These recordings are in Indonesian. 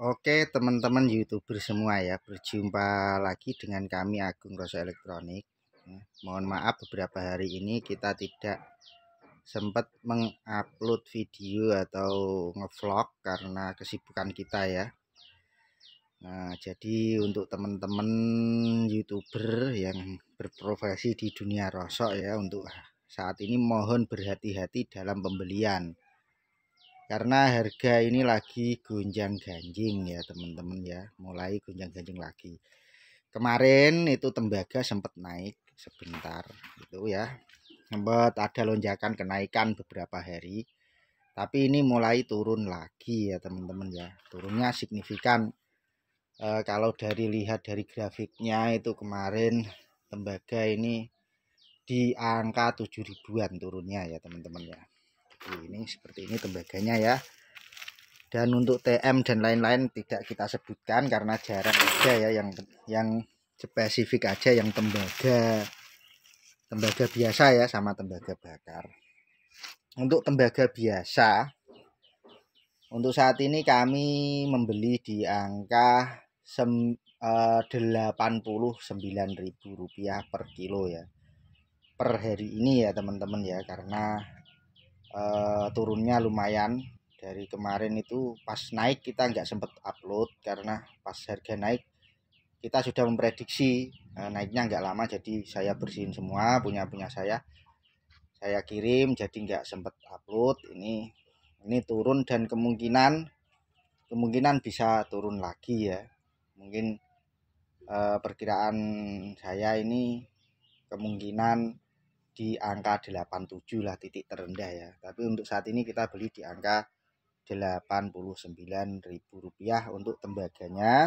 Oke teman-teman youtuber semua ya berjumpa lagi dengan kami Agung Rosso Elektronik ya, Mohon maaf beberapa hari ini kita tidak sempat mengupload video atau ngevlog karena kesibukan kita ya Nah jadi untuk teman-teman youtuber yang berprofesi di dunia rosok ya untuk saat ini mohon berhati-hati dalam pembelian karena harga ini lagi gonjang ganjing ya teman-teman ya mulai gonjang ganjing lagi kemarin itu tembaga sempat naik sebentar itu ya sempat ada lonjakan kenaikan beberapa hari tapi ini mulai turun lagi ya teman-teman ya turunnya signifikan e, kalau dari lihat dari grafiknya itu kemarin tembaga ini di angka 7 ribuan turunnya ya teman-teman ya ini seperti ini tembaganya ya dan untuk TM dan lain-lain tidak kita sebutkan karena jarang aja ya yang yang spesifik aja yang tembaga tembaga biasa ya sama tembaga bakar untuk tembaga biasa untuk saat ini kami membeli di angka eh, rp 89.000 rupiah per kilo ya per hari ini ya teman-teman ya karena uh, turunnya lumayan dari kemarin itu pas naik kita nggak sempat upload karena pas harga naik kita sudah memprediksi uh, naiknya nggak lama jadi saya bersihin semua punya punya saya saya kirim jadi nggak sempat upload ini ini turun dan kemungkinan kemungkinan bisa turun lagi ya mungkin uh, perkiraan saya ini kemungkinan di angka 87 lah titik terendah ya. Tapi untuk saat ini kita beli di angka 89.000 rupiah untuk tembaganya.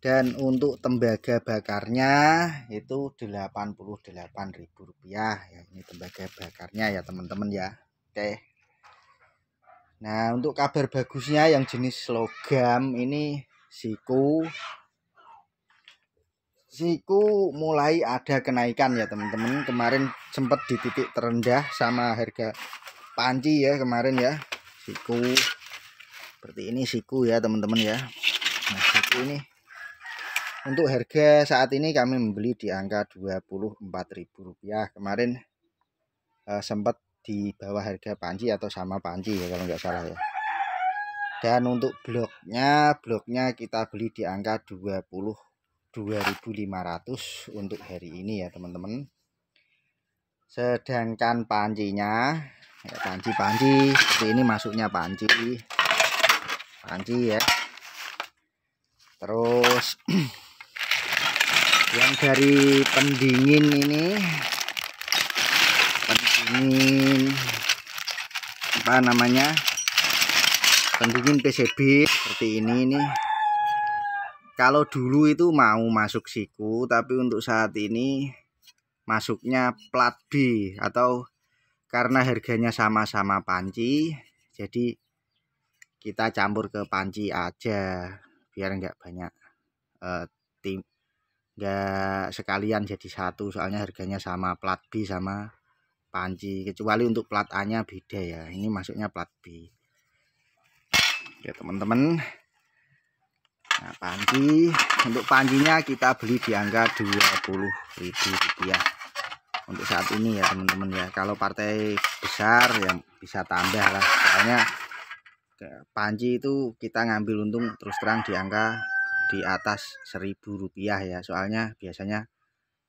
Dan untuk tembaga bakarnya itu 88.000 rupiah ya. Ini tembaga bakarnya ya teman-teman ya. Oke. Nah, untuk kabar bagusnya yang jenis logam ini siku siku mulai ada kenaikan ya teman-teman kemarin sempat di titik terendah sama harga panci ya kemarin ya siku seperti ini siku ya teman-teman ya nah siku ini untuk harga saat ini kami membeli di angka Rp24.000 kemarin eh, sempat di bawah harga panci atau sama panci ya kalau nggak salah ya dan untuk bloknya bloknya kita beli di angka 20 2500 untuk hari ini ya teman-teman sedangkan pancinya ya, panci panci seperti ini masuknya panci panci ya terus yang dari pendingin ini pendingin apa namanya pendingin PCB seperti ini nih kalau dulu itu mau masuk siku tapi untuk saat ini masuknya plat B atau karena harganya sama-sama panci jadi kita campur ke panci aja biar enggak banyak uh, tim enggak sekalian jadi satu soalnya harganya sama plat B sama panci kecuali untuk plat A nya beda ya ini masuknya plat B ya teman-teman Nah, panci untuk pancinya kita beli di angka Rp20.000 untuk saat ini ya teman-teman ya. Kalau partai besar yang bisa tambah lah. Soalnya panci itu kita ngambil untung terus terang di angka di atas Rp1.000 ya. Soalnya biasanya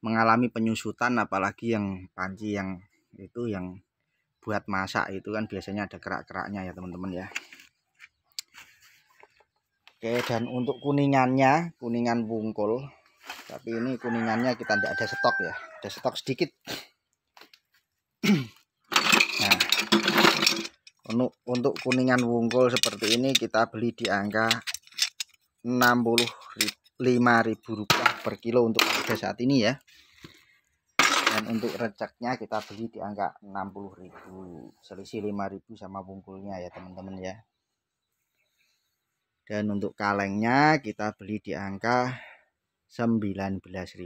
mengalami penyusutan apalagi yang panci yang itu yang buat masak itu kan biasanya ada kerak-keraknya ya teman-teman ya Oke, dan untuk kuningannya, kuningan bungkul. Tapi ini kuningannya kita tidak ada stok ya. Ada stok sedikit. nah, untuk, untuk kuningan bungkul seperti ini kita beli di angka 65.000 rupiah per kilo untuk harga saat ini ya. Dan untuk receknya kita beli di angka 60.000, selisih 5.000 sama bungkulnya ya teman-teman ya dan untuk kalengnya kita beli di angka Rp19.000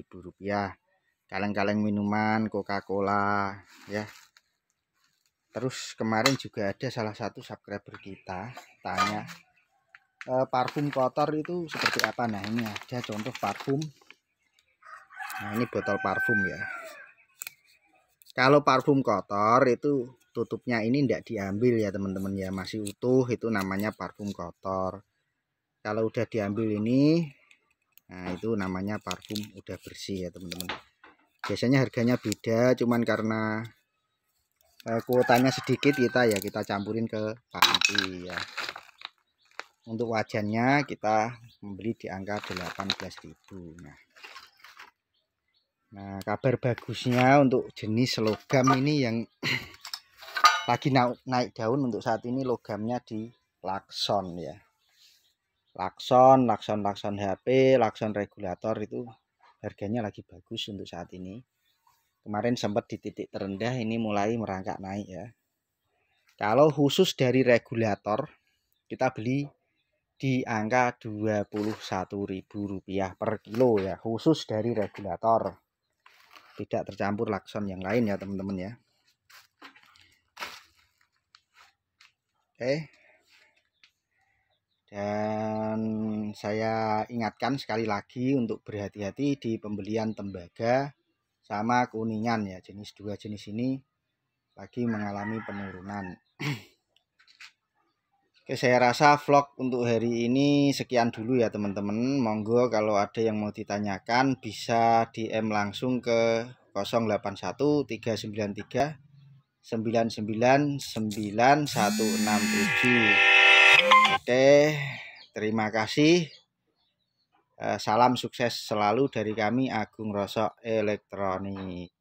kaleng-kaleng minuman Coca-Cola ya terus kemarin juga ada salah satu subscriber kita tanya e, parfum kotor itu seperti apa nah ini ada contoh parfum nah ini botol parfum ya kalau parfum kotor itu tutupnya ini tidak diambil ya teman-teman ya masih utuh itu namanya parfum kotor kalau udah diambil ini nah itu namanya parfum udah bersih ya teman-teman biasanya harganya beda cuman karena eh, kuotanya sedikit kita ya kita campurin ke panti ya untuk wajannya kita membeli di angka 18.000 nah Nah, kabar bagusnya untuk jenis logam ini yang lagi naik daun untuk saat ini logamnya di lakson ya. Lakson, Lakson, Lakson HP, Lakson regulator itu harganya lagi bagus untuk saat ini. Kemarin sempat di titik terendah ini mulai merangkak naik ya. Kalau khusus dari regulator kita beli di angka Rp21.000 per kilo ya, khusus dari regulator. Tidak tercampur lakson yang lain ya, teman-teman ya. Oke. Dan saya ingatkan sekali lagi untuk berhati-hati di pembelian tembaga sama kuningan ya jenis dua jenis ini lagi mengalami penurunan Oke saya rasa vlog untuk hari ini sekian dulu ya teman-teman monggo kalau ada yang mau ditanyakan bisa DM langsung ke 081 393 99 9167 Oke Terima kasih. Eh, salam sukses selalu dari kami Agung Rosok Elektronik.